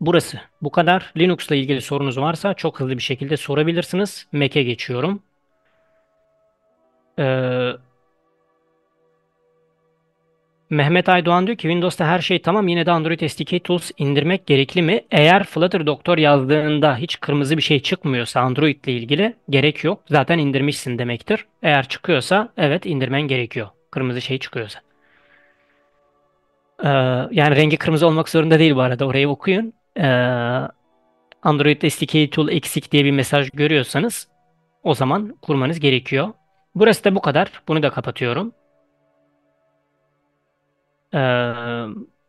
S1: Burası bu kadar. Linux'la ilgili sorunuz varsa çok hızlı bir şekilde sorabilirsiniz. Mac'e geçiyorum. Ee, Mehmet Aydoğan diyor ki Windows'ta her şey tamam yine de Android SDK Tools indirmek gerekli mi? Eğer Flutter Doktor yazdığında hiç kırmızı bir şey çıkmıyorsa Android ile ilgili gerek yok. Zaten indirmişsin demektir. Eğer çıkıyorsa evet indirmen gerekiyor. Kırmızı şey çıkıyorsa. Ee, yani rengi kırmızı olmak zorunda değil bu arada orayı okuyun. Ee, Android SDK Tool eksik diye bir mesaj görüyorsanız o zaman kurmanız gerekiyor. Burası da bu kadar. Bunu da kapatıyorum. Ee,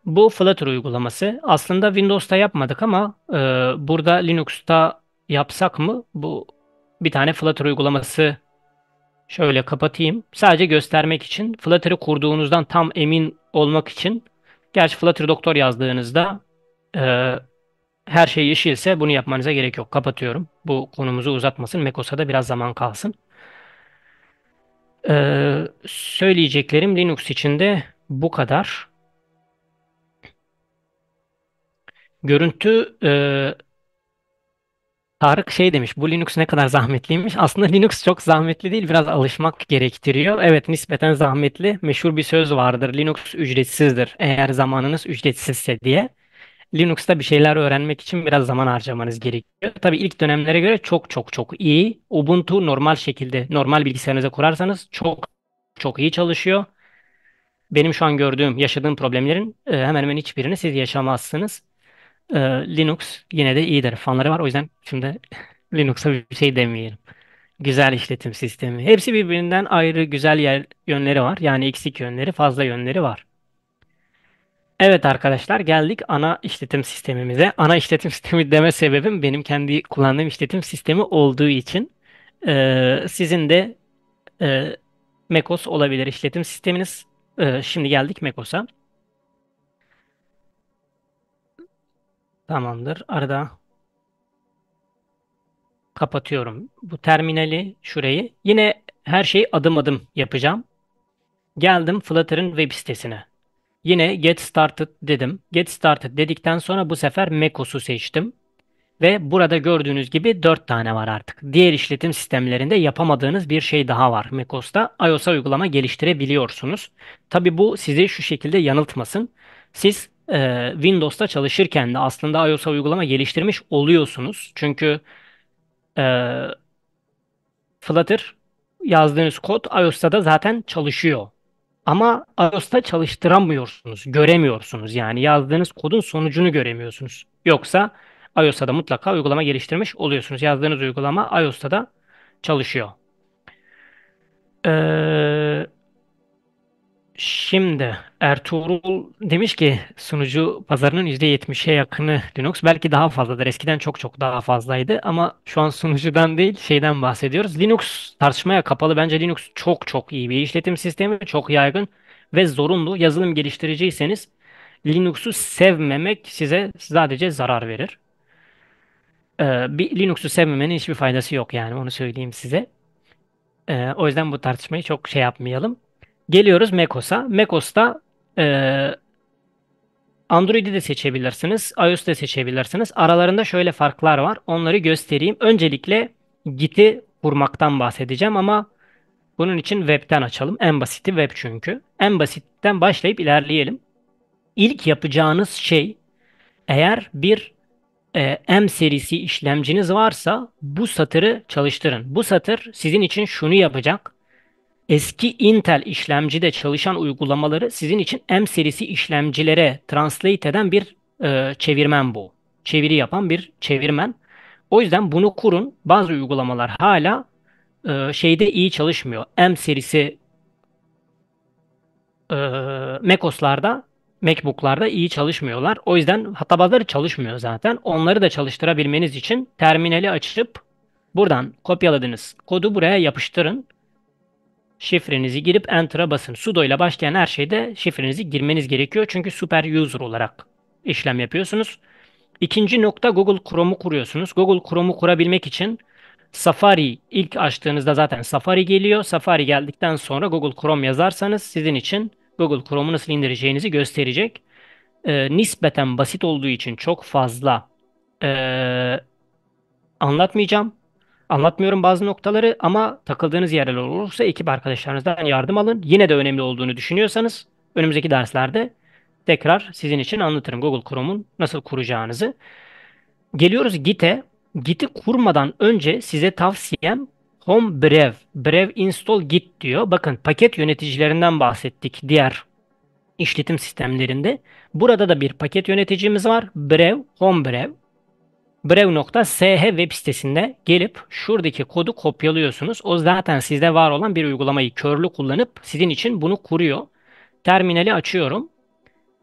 S1: bu Flutter uygulaması. Aslında Windows'ta yapmadık ama e, burada Linux'ta yapsak mı? Bu bir tane Flutter uygulaması şöyle kapatayım. Sadece göstermek için Flutter'ı kurduğunuzdan tam emin olmak için gerçi Flutter Doktor yazdığınızda e, her şey yeşilse bunu yapmanıza gerek yok. Kapatıyorum. Bu konumuzu uzatmasın. MacOS'a da biraz zaman kalsın. Ee, söyleyeceklerim Linux için de bu kadar. Görüntü e, Tarık şey demiş, bu Linux ne kadar zahmetliymiş. Aslında Linux çok zahmetli değil, biraz alışmak gerektiriyor. Evet, nispeten zahmetli. Meşhur bir söz vardır, Linux ücretsizdir eğer zamanınız ücretsizse diye. Linux'ta bir şeyler öğrenmek için biraz zaman harcamanız gerekiyor. Tabii ilk dönemlere göre çok çok çok iyi. Ubuntu normal şekilde, normal bilgisayarınıza kurarsanız çok çok iyi çalışıyor. Benim şu an gördüğüm, yaşadığım problemlerin e, hemen hemen hiçbirini siz yaşamazsınız. E, Linux yine de iyidir. Fanları var. O yüzden şimdi Linux'a bir şey demeyelim. Güzel işletim sistemi. Hepsi birbirinden ayrı güzel yer, yönleri var. Yani eksik yönleri, fazla yönleri var. Evet arkadaşlar geldik ana işletim sistemimize. Ana işletim sistemi deme sebebim benim kendi kullandığım işletim sistemi olduğu için Ee, sizin de e, macOS olabilir işletim sisteminiz. Ee, şimdi geldik macOS'a. Tamamdır. Arada kapatıyorum bu terminali şurayı. Yine her şeyi adım adım yapacağım. Geldim Flutter'ın web sitesine. Yine get started dedim. Get started dedikten sonra bu sefer macOS'u seçtim. Ve burada gördüğünüz gibi 4 tane var artık. Diğer işletim sistemlerinde yapamadığınız bir şey daha var. macOS'ta iOS'a uygulama geliştirebiliyorsunuz. Tabi bu sizi şu şekilde yanıltmasın. Siz e, Windows'ta çalışırken de aslında iOS'a uygulama geliştirmiş oluyorsunuz. Çünkü e, Flutter yazdığınız kod iOS'ta da zaten çalışıyor. Ama iOS'ta çalıştıramıyorsunuz, göremiyorsunuz. Yani yazdığınız kodun sonucunu göremiyorsunuz. Yoksa iOS'ta da mutlaka uygulama geliştirmiş oluyorsunuz. Yazdığınız uygulama iOS'ta da çalışıyor. Ee, Şimdi Ertuğrul demiş ki sunucu pazarının %70'e yakını Linux. Belki daha fazladır. Eskiden çok çok daha fazlaydı ama şu an sunucudan değil şeyden bahsediyoruz. Linux tartışmaya kapalı. Bence Linux çok çok iyi bir işletim sistemi. Çok yaygın ve zorunlu. Yazılım geliştiriciyseniz Linux'u sevmemek size sadece zarar verir. Ee, bir Linux'u sevmemenin hiçbir faydası yok yani onu söyleyeyim size. Ee, o yüzden bu tartışmayı çok şey yapmayalım. Geliyoruz macOS'a. macOS'ta e, Android'i de seçebilirsiniz. iOS'u da seçebilirsiniz. Aralarında şöyle farklar var. Onları göstereyim. Öncelikle Git'i kurmaktan bahsedeceğim ama bunun için web'ten açalım. En basiti web çünkü. En basitten başlayıp ilerleyelim. İlk yapacağınız şey eğer bir e, M serisi işlemciniz varsa bu satırı çalıştırın. Bu satır sizin için şunu yapacak eski Intel işlemcide çalışan uygulamaları sizin için M serisi işlemcilere translate eden bir e, çevirmen bu. Çeviri yapan bir çevirmen. O yüzden bunu kurun. Bazı uygulamalar hala e, şeyde iyi çalışmıyor. M serisi e, MacOS'larda MacBook'larda iyi çalışmıyorlar. O yüzden hatta bazıları çalışmıyor zaten. Onları da çalıştırabilmeniz için terminali açıp buradan kopyaladığınız kodu buraya yapıştırın şifrenizi girip enter'a basın. sudo ile başlayan her şeyde şifrenizi girmeniz gerekiyor. Çünkü super user olarak işlem yapıyorsunuz. İkinci nokta Google Chrome'u kuruyorsunuz. Google Chrome'u kurabilmek için Safari ilk açtığınızda zaten Safari geliyor. Safari geldikten sonra Google Chrome yazarsanız sizin için Google Chrome'u nasıl indireceğinizi gösterecek. Ee, nispeten basit olduğu için çok fazla ee, anlatmayacağım. Anlatmıyorum bazı noktaları ama takıldığınız yerler olursa ekip arkadaşlarınızdan yardım alın. Yine de önemli olduğunu düşünüyorsanız önümüzdeki derslerde tekrar sizin için anlatırım Google Chrome'un nasıl kuracağınızı. Geliyoruz Git'e. Git'i kurmadan önce size tavsiyem Home Brev, Brev install git diyor. Bakın paket yöneticilerinden bahsettik diğer işletim sistemlerinde. Burada da bir paket yöneticimiz var. Brev, Home Brev brev.sh web sitesinde gelip şuradaki kodu kopyalıyorsunuz. O zaten sizde var olan bir uygulamayı körlü kullanıp sizin için bunu kuruyor. Terminali açıyorum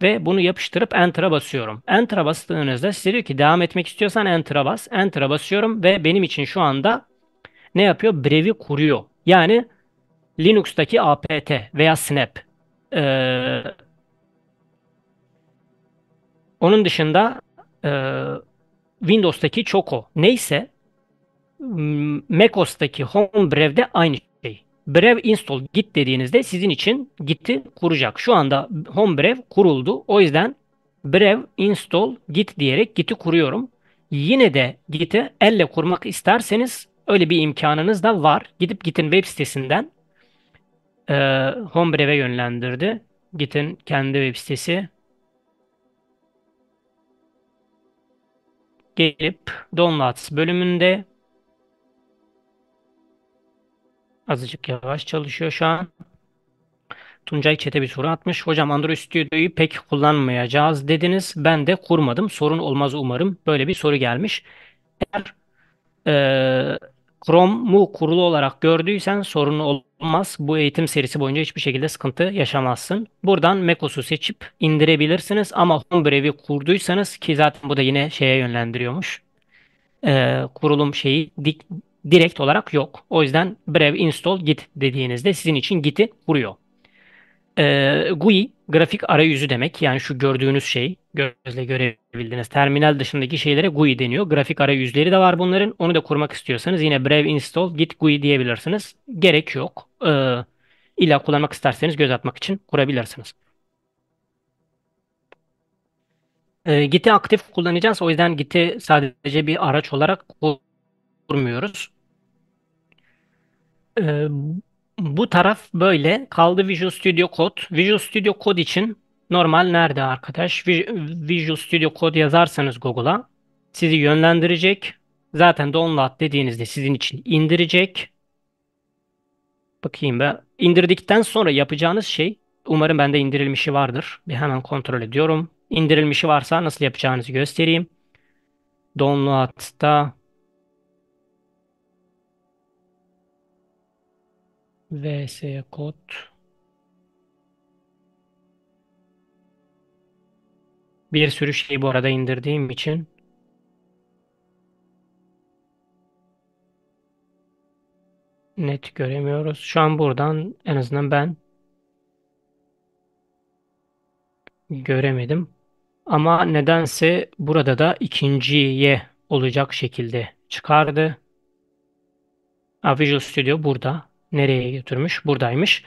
S1: ve bunu yapıştırıp Enter'a basıyorum. Enter'a bastığınızda size diyor ki devam etmek istiyorsan Enter'a bas. Enter'a basıyorum ve benim için şu anda ne yapıyor? Brev'i kuruyor. Yani Linux'taki apt veya snap. Ee, onun dışında e, Windows'taki Choco neyse macOS'taki Homebrew'de aynı şey. Brev install git dediğinizde sizin için gitti kuracak. Şu anda Homebrew kuruldu. O yüzden brev install git diyerek git'i kuruyorum. Yine de git'i elle kurmak isterseniz öyle bir imkanınız da var. Gidip git'in web sitesinden e, Homebrew'e yönlendirdi. Git'in kendi web sitesi gelip Downloads bölümünde azıcık yavaş çalışıyor şu an. Tuncay Çete bir soru atmış. Hocam Android Studio'yu pek kullanmayacağız dediniz. Ben de kurmadım. Sorun olmaz umarım. Böyle bir soru gelmiş. Eğer e, Chrome'u kurulu olarak gördüysen sorun olmaz. Bu eğitim serisi boyunca hiçbir şekilde sıkıntı yaşamazsın. Buradan macOS'u seçip indirebilirsiniz ama Homebrewi kurduysanız ki zaten bu da yine şeye yönlendiriyormuş. Ee, kurulum şeyi dik, direkt olarak yok. O yüzden Brave install git dediğinizde sizin için git'i kuruyor. Ee, GUI grafik arayüzü demek. Yani şu gördüğünüz şey, gözle görebildiğiniz terminal dışındaki şeylere GUI deniyor. Grafik arayüzleri de var bunların. Onu da kurmak istiyorsanız yine Brave install git GUI diyebilirsiniz. Gerek yok. Ee, illa kullanmak isterseniz göz atmak için kurabilirsiniz. Ee, Git'i aktif kullanacağız. O yüzden Git'i sadece bir araç olarak kurmuyoruz. Ee, bu taraf böyle. Kaldı Visual Studio Code. Visual Studio Code için normal nerede arkadaş? Visual Studio Code yazarsanız Google'a sizi yönlendirecek. Zaten download dediğinizde sizin için indirecek. Bakayım ben. İndirdikten sonra yapacağınız şey umarım bende indirilmişi vardır. Bir hemen kontrol ediyorum. İndirilmişi varsa nasıl yapacağınızı göstereyim. Download'da vs kod bir sürü şeyi bu arada indirdiğim için net göremiyoruz. Şu an buradan en azından ben göremedim. Ama nedense burada da ikinciye olacak şekilde çıkardı. Visual Studio burada nereye götürmüş? Buradaymış.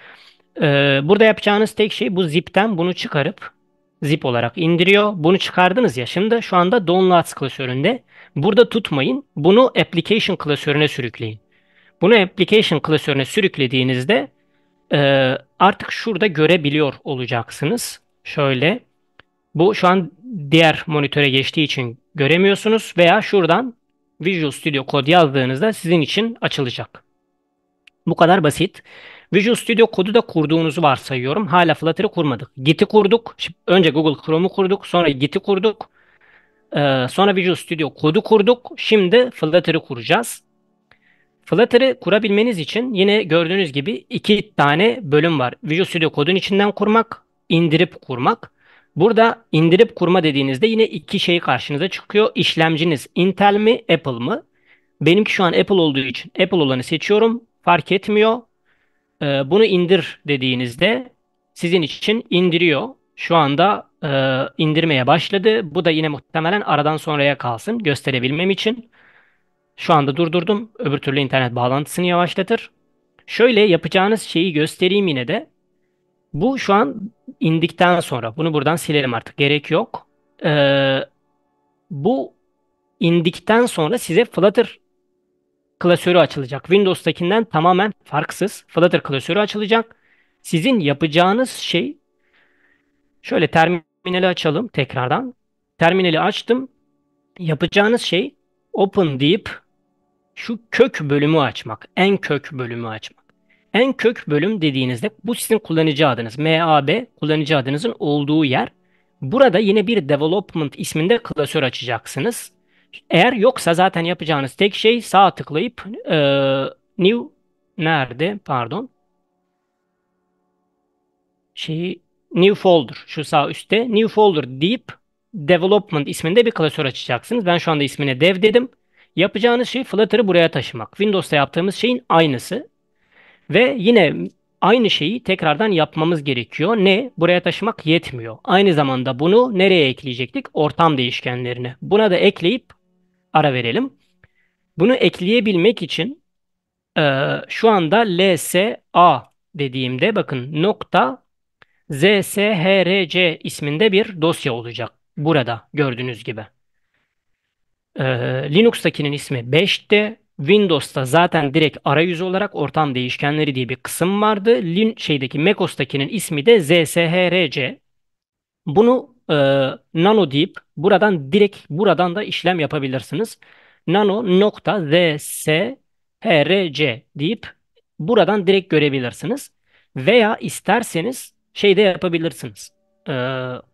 S1: Ee, burada yapacağınız tek şey bu zipten bunu çıkarıp zip olarak indiriyor. Bunu çıkardınız ya şimdi şu anda downloads klasöründe. Burada tutmayın. Bunu application klasörüne sürükleyin. Bunu application klasörüne sürüklediğinizde e, artık şurada görebiliyor olacaksınız. Şöyle bu şu an diğer monitöre geçtiği için göremiyorsunuz veya şuradan Visual Studio Code yazdığınızda sizin için açılacak. Bu kadar basit. Visual Studio kodu da kurduğunuzu varsayıyorum. Hala Flutter'ı kurmadık. Git'i kurduk. Şimdi önce Google Chrome'u kurduk. Sonra Git'i kurduk. Ee, sonra Visual Studio kodu kurduk. Şimdi Flutter'ı kuracağız. Flutter'ı kurabilmeniz için yine gördüğünüz gibi iki tane bölüm var. Visual Studio kodun içinden kurmak, indirip kurmak. Burada indirip kurma dediğinizde yine iki şey karşınıza çıkıyor. İşlemciniz Intel mi, Apple mı? Benimki şu an Apple olduğu için Apple olanı seçiyorum fark etmiyor. E, bunu indir dediğinizde sizin için indiriyor. Şu anda e, indirmeye başladı. Bu da yine muhtemelen aradan sonraya kalsın gösterebilmem için. Şu anda durdurdum. Öbür türlü internet bağlantısını yavaşlatır. Şöyle yapacağınız şeyi göstereyim yine de. Bu şu an indikten sonra. Bunu buradan silelim artık. Gerek yok. Ee, bu indikten sonra size Flutter klasörü açılacak. Windows'takinden tamamen farksız Flutter klasörü açılacak. Sizin yapacağınız şey şöyle terminali açalım tekrardan. Terminali açtım. Yapacağınız şey open deyip şu kök bölümü açmak. En kök bölümü açmak. En kök bölüm dediğinizde bu sizin kullanıcı adınız. MAB kullanıcı adınızın olduğu yer. Burada yine bir development isminde klasör açacaksınız. Eğer yoksa zaten yapacağınız tek şey sağ tıklayıp e, new nerede pardon şey new folder şu sağ üstte new folder deyip development isminde bir klasör açacaksınız. Ben şu anda ismine dev dedim. Yapacağınız şey Flutter'ı buraya taşımak. Windows'ta yaptığımız şeyin aynısı. Ve yine aynı şeyi tekrardan yapmamız gerekiyor. Ne? Buraya taşımak yetmiyor. Aynı zamanda bunu nereye ekleyecektik? Ortam değişkenlerine. Buna da ekleyip ara verelim. Bunu ekleyebilmek için e, şu anda LSA dediğimde bakın nokta ZSHRC isminde bir dosya olacak. Burada gördüğünüz gibi. Ee, Linux'takinin ismi 5'te. Windows'ta zaten direkt arayüz olarak ortam değişkenleri diye bir kısım vardı. Lin şeydeki MacOS'takinin ismi de ZSHRC. Bunu e, nano deyip buradan direkt buradan da işlem yapabilirsiniz. Nano nokta vs hrc deyip buradan direkt görebilirsiniz. Veya isterseniz şeyde yapabilirsiniz. E,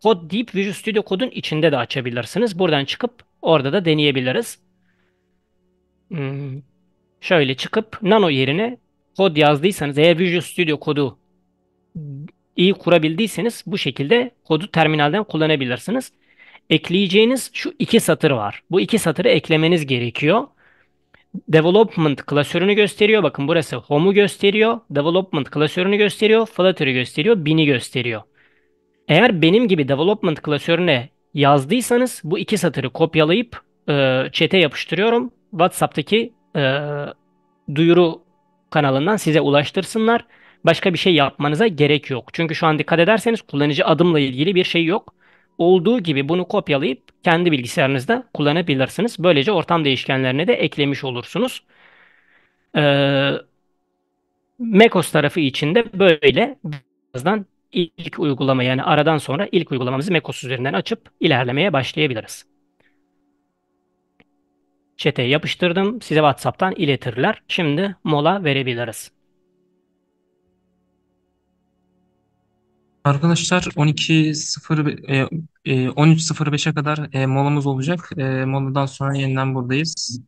S1: kod deyip Visual Studio kodun içinde de açabilirsiniz. Buradan çıkıp orada da deneyebiliriz. Hmm. Şöyle çıkıp nano yerine kod yazdıysanız eğer Visual Studio kodu iyi kurabildiyseniz bu şekilde kodu terminalden kullanabilirsiniz. Ekleyeceğiniz şu iki satır var. Bu iki satırı eklemeniz gerekiyor. Development klasörünü gösteriyor. Bakın burası Home'u gösteriyor. Development klasörünü gösteriyor. Flutter'ı gösteriyor. Bin'i gösteriyor. Eğer benim gibi development klasörüne yazdıysanız bu iki satırı kopyalayıp e, yapıştırıyorum. WhatsApp'taki e, duyuru kanalından size ulaştırsınlar başka bir şey yapmanıza gerek yok. Çünkü şu an dikkat ederseniz kullanıcı adımla ilgili bir şey yok. Olduğu gibi bunu kopyalayıp kendi bilgisayarınızda kullanabilirsiniz. Böylece ortam değişkenlerine de eklemiş olursunuz. Ee, macOS tarafı için de böyle birazdan ilk uygulama yani aradan sonra ilk uygulamamızı macOS üzerinden açıp ilerlemeye başlayabiliriz. Çete yapıştırdım. Size WhatsApp'tan iletirler. Şimdi mola verebiliriz. Arkadaşlar 12.05 e, e, 13.05'e kadar e, molamız olacak. E, moladan sonra yeniden buradayız.